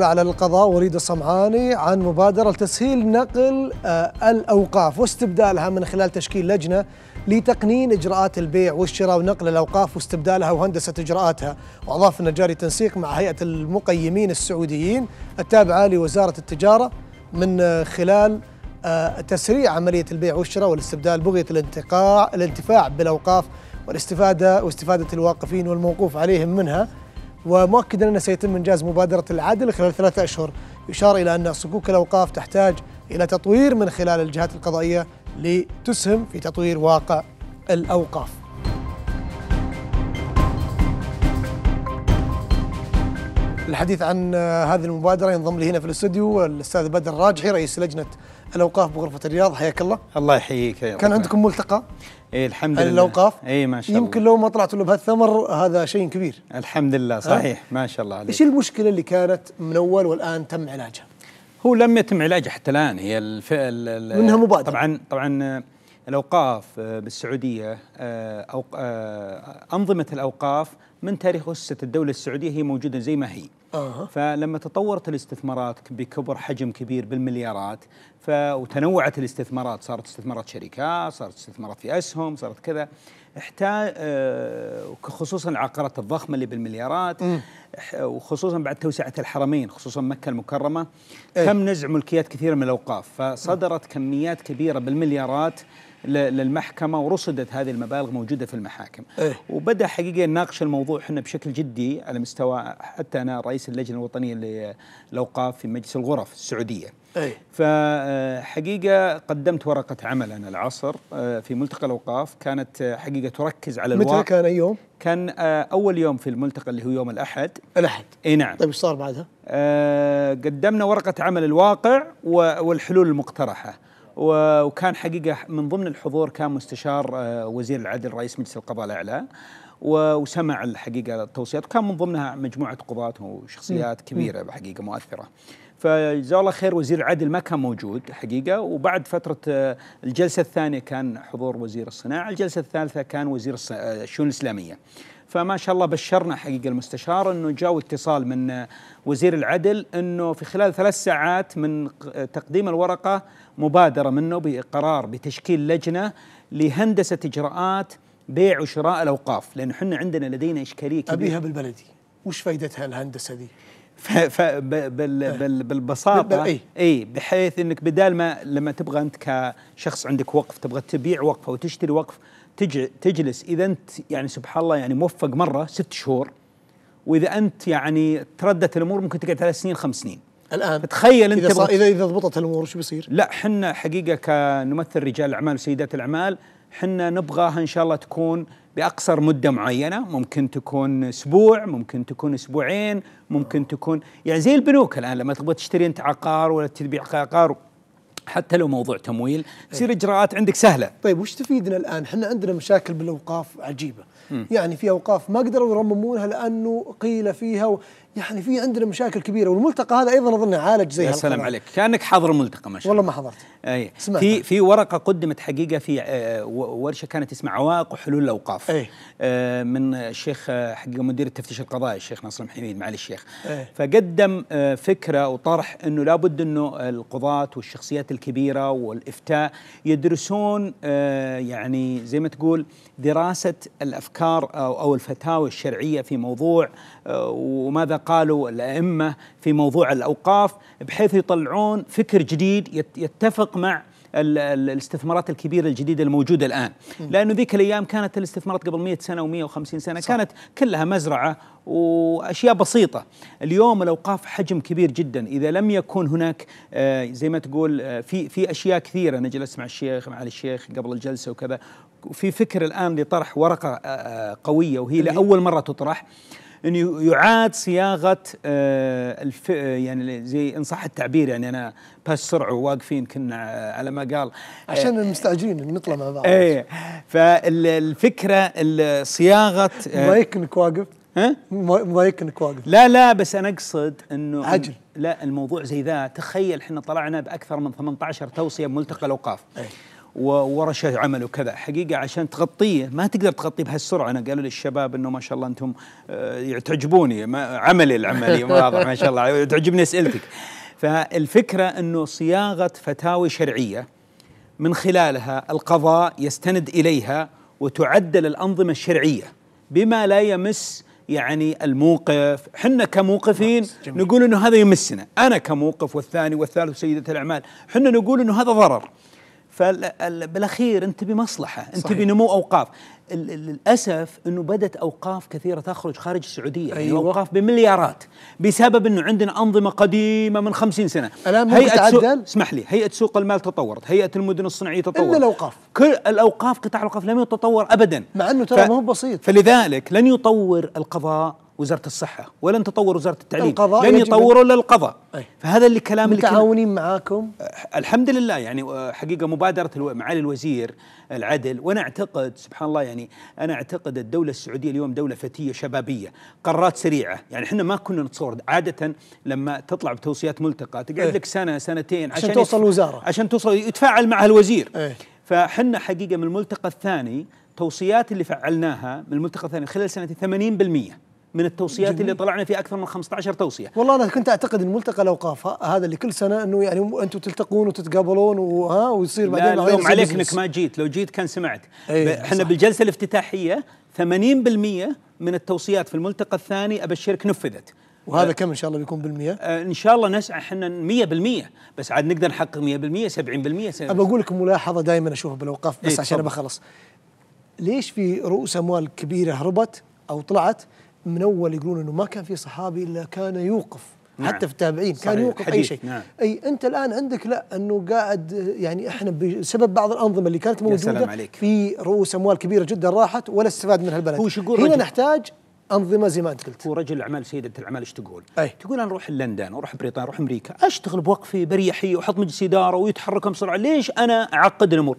على القضاء وريد الصمعاني عن مبادرة لتسهيل نقل آه، الأوقاف واستبدالها من خلال تشكيل لجنة لتقنين إجراءات البيع والشراء ونقل الأوقاف واستبدالها وهندسة إجراءاتها وأضاف أن جاري تنسيق مع هيئة المقيمين السعوديين التابعة لوزارة التجارة من خلال آه، تسريع عملية البيع والشراء والاستبدال بغية الانتقاع الانتفاع بالأوقاف والاستفادة واستفادة الواقفين والموقوف عليهم منها ومؤكدا أنه سيتم إنجاز مبادرة العدل خلال ثلاثة أشهر يشار إلى أن صكوك الأوقاف تحتاج إلى تطوير من خلال الجهات القضائية لتسهم في تطوير واقع الأوقاف للحديث عن آه، هذه المبادرة ينضم لي هنا في الاستوديو الأستاذ بدر الراجحي رئيس لجنة الأوقاف بغرفة الرياض حياك الله الله يحييك يا كان عندكم ملتقى اي الحمد لله الأوقاف اي ما شاء الله يمكن لو ما طلعتوا له بهالثمر هذا شيء كبير الحمد لله صحيح ما شاء الله عليك ايش المشكلة اللي كانت من أول والآن تم علاجها؟ هو لم يتم علاجها حتى الآن هي الفعل منها مبادرة طبعا طبعا آه، الأوقاف آه، بالسعودية أو أنظمة الأوقاف من تاريخ أسست الدولة السعودية هي موجودة زي ما هي آه. فلما تطورت الاستثمارات بكبر حجم كبير بالمليارات ف... وتنوعت الاستثمارات صارت استثمارات شركات صارت استثمارات في أسهم صارت كذا احتاج آه، خصوصا العقارات الضخمه اللي بالمليارات وخصوصا بعد توسعه الحرمين خصوصا مكه المكرمه تم إيه. نزع ملكيات كثيره من الاوقاف فصدرت كميات كبيره بالمليارات للمحكمه ورصدت هذه المبالغ موجوده في المحاكم إيه؟ وبدا حقيقه نناقش الموضوع احنا بشكل جدي على مستوى حتى انا رئيس اللجنه الوطنيه للاوقاف في مجلس الغرف السعوديه إيه؟ فحقيقه آه، قدمت ورقه عمل انا العصر آه، في ملتقى الاوقاف كانت حقيقه الحقيقه تركز على الواقع متى كان اي يوم؟ كان آه، اول يوم في الملتقى اللي هو يوم الاحد الاحد اي نعم طيب ايش صار بعدها؟ أه قدمنا ورقه عمل الواقع والحلول المقترحه وكان حقيقه من ضمن الحضور كان مستشار آه، وزير العدل رئيس مجلس القضاء الاعلى وسمع الحقيقه التوصيات وكان من ضمنها مجموعه قضاة وشخصيات كبيره بحقيقه مؤثره فجزاه الله خير وزير العدل ما كان موجود حقيقه وبعد فتره آه، الجلسه الثانيه كان حضور وزير الصناعه، الجلسه الثالثه كان وزير آه، الشؤون الاسلاميه. فما شاء الله بشرنا حقيقه المستشار انه جاء اتصال من آه، وزير العدل انه في خلال ثلاث ساعات من تقديم الورقه مبادره منه بقرار بتشكيل لجنه لهندسه اجراءات بيع وشراء الاوقاف لان احنا عندنا لدينا اشكاليه كبيره ابيها بالبلدي وش فائدتها الهندسه دي إيه. بالبساطه اي إيه، بحيث انك بدال ما لما تبغى انت كشخص عندك وقف تبغى تبيع وقف او تشتري وقف تجلس اذا انت يعني سبحان الله يعني موفق مره ست شهور واذا انت يعني تردت الامور ممكن تقعد ثلاث سنين خمس سنين الان تخيل انت اذا اذا ضبطت الامور وش بيصير؟ لا احنا حقيقه كنمثل رجال الاعمال وسيدات الاعمال حنا نبغاها ان شاء الله تكون باقصر مده معينه ممكن تكون اسبوع ممكن تكون اسبوعين ممكن تكون يعني زي البنوك الان لما تبغى تشتري انت عقار ولا تبيع عقار حتى لو موضوع تمويل تصير طيب. اجراءات عندك سهله طيب وش تفيدنا الان احنا عندنا مشاكل بالاوقاف عجيبه يعني في اوقاف ما قدروا يرممونها لانه قيل فيها و يعني في عندنا مشاكل كبيره والملتقى هذا ايضا اظن عالج زي يا سلام عليك كانك حاضر الملتقى ما شاء والله ما حضرت اي في في ورقه قدمت حقيقه في آه، ورشه كانت اسمها عوائق وحلول الاوقاف أي. آه، من الشيخ آه، حقيقه مدير التفتيش القضائي الشيخ ناصر المحيميد معالي الشيخ أي. فقدم فكره وطرح انه لابد انه القضاة والشخصيات الكبيره والافتاء يدرسون يعني زي ما تقول دراسه الافكار الأفكار أو الفتاوى الشرعية في موضوع آه، وماذا قالوا الأئمة في موضوع الأوقاف بحيث يطلعون فكر جديد يتفق مع الاستثمارات الكبيره الجديده الموجوده الان لانه ذيك الايام كانت الاستثمارات قبل 100 سنه و150 سنه صح. كانت كلها مزرعه واشياء بسيطه اليوم الاوقاف حجم كبير جدا اذا لم يكن هناك آه، زي ما تقول آه، في في اشياء كثيره انا جلست مع الشيخ مع الشيخ قبل الجلسه وكذا في فكر الآن لطرح ورقة آه، آه، قوية وهي لأول مرة تطرح انه يعاد صياغه آه، الف يعني زي ان صح التعبير يعني انا بس سرعه واقفين كنا على ما قال عشان آه المستعجلين نطلع مع بعض ايه فالفكره صياغه آه ما يكنك واقف ها؟ ما يكنك واقف لا لا بس انا اقصد انه عجل لا الموضوع زي ذا تخيل احنا طلعنا باكثر من 18 توصيه بملتقى الاوقاف أيه وورشه عمل وكذا حقيقه عشان تغطيه ما تقدر تغطيه بهالسرعه انا قالوا للشباب انه ما شاء الله انتم آه، تعجبوني عملي العملي واضح ما شاء الله تعجبني اسئلتك فالفكره انه صياغه فتاوي شرعيه من خلالها القضاء يستند اليها وتعدل الانظمه الشرعيه بما لا يمس يعني الموقف حنا كموقفين نعم، نقول انه هذا يمسنا انا كموقف والثاني والثالث سيدة الاعمال حنا نقول انه هذا ضرر فبالاخير انت بمصلحه انت صحيح. بنمو اوقاف للاسف انه بدات اوقاف كثيره تخرج خارج السعوديه يعني أيوة. يعني اوقاف بمليارات بسبب انه عندنا انظمه قديمه من 50 سنه الان هيئه تعدل؟ اسمح لي هيئه سوق المال تطورت هيئه المدن الصناعيه تطورت كل الاوقاف كل الاوقاف قطاع الاوقاف لم يتطور ابدا مع انه ترى ف... ما هو بسيط فلذلك لن يطور القضاء وزاره الصحه ولن تطور وزاره التعليم القضاء لن يطوروا الا القضاء فهذا اللي كلام متعاونين اللي معاكم أه، الحمد لله يعني أه، حقيقه مبادره معالي الوزير العدل وانا اعتقد سبحان الله يعني انا اعتقد الدوله السعوديه اليوم دوله فتيه شبابيه قرارات سريعه يعني احنا ما كنا نتصور عاده لما تطلع بتوصيات ملتقى تقعد إيه. لك سنه سنتين عشان, عشان توصل الوزاره عشان توصل يتفاعل معها الوزير إيه. فحنا حقيقه من الملتقى الثاني توصيات اللي فعلناها من الملتقى الثاني خلال سنتين 80% من التوصيات جميل. اللي طلعنا فيها اكثر من 15 توصيه والله انا كنت اعتقد ان ملتقى الاوقاف هذا اللي كل سنه انه يعني انتم تلتقون وتتقابلون وها ويصير بعدين لا اليوم عليك انك ما جيت لو جيت كان سمعت إيه، احنا ايه بالجلسه الافتتاحيه 80% من التوصيات في الملتقى الثاني ابشرك نفذت وهذا كم ان شاء الله بيكون بالمية؟ آه ان شاء الله نسعى احنا 100% بس عاد نقدر نحقق 100% 70% ابى اقول لكم ملاحظه دائما اشوفها بالاوقاف بس إيه عشان بخلص ليش في رؤوس اموال كبيره هربت او طلعت من اول يقولون انه ما كان في صحابي الا كان يوقف نعم. حتى في التابعين كان يوقف اي شيء نعم. اي انت الان عندك لا انه قاعد يعني احنا بسبب بعض الانظمه اللي كانت موجوده في رؤوس اموال كبيره جدا راحت ولا استفاد منها البلد هو يقول هنا رجل. نحتاج انظمه زي ما انت قلت ورجل الاعمال سيده الاعمال ايش تقول؟ أي. تقول انا اروح لندن اروح بريطانيا اروح امريكا اشتغل بوقفي بريحي واحط مجلس اداره ويتحركون بسرعه ليش انا اعقد الامور؟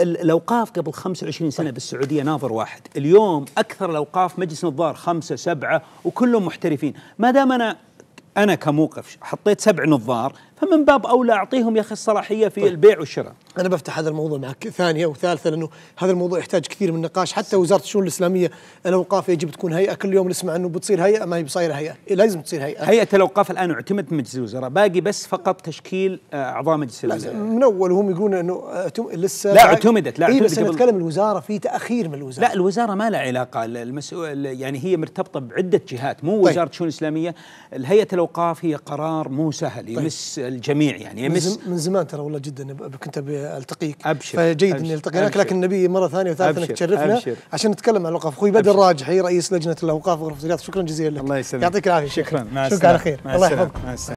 الاوقاف قبل 25 سنه بالسعوديه ناظر واحد، اليوم اكثر الاوقاف مجلس نظار خمسه سبعه وكلهم محترفين، ما دام انا انا كموقف حطيت سبع نظار فمن باب اولى اعطيهم يا اخي الصلاحيه في طيب. البيع والشراء. انا بفتح هذا الموضوع معك ثانيه وثالثه لانه هذا الموضوع يحتاج كثير من النقاش حتى وزاره الشؤون الاسلاميه الاوقاف يجب تكون هيئه كل يوم نسمع انه بتصير هيئه ما هي بصايره هيئه إيه، لازم تصير هيئه. هيئه الاوقاف الان اعتمدت من مجلس الوزراء باقي بس فقط تشكيل آه، اعضاء مجلس الوزراء. من اول هم يقولون انه لسه لا اعتمدت لا اعتمدت إيه بس انا نتكلم الوزاره في تاخير من الوزاره. لا الوزاره ما لها علاقه المسؤول يعني هي مرتبطه بعده جهات مو طيب. وزاره الشؤون الاسلاميه الهيئه الاوقاف هي قرار مو سهل طيب. يمس طيب. الجميع يعني يمس من زمان ترى والله جدا كنت ابي التقيك ابشر فجيد اني التقيناك لكن نبي مره ثانيه وثالثه انك تشرفنا أبشر عشان نتكلم عن الاوقاف اخوي بدر الراجحي رئيس لجنه الاوقاف غرفه الرياض شكرا جزيلا لك الله يسلمك يعطيك العافيه شكرا مع على خير الله يحفظك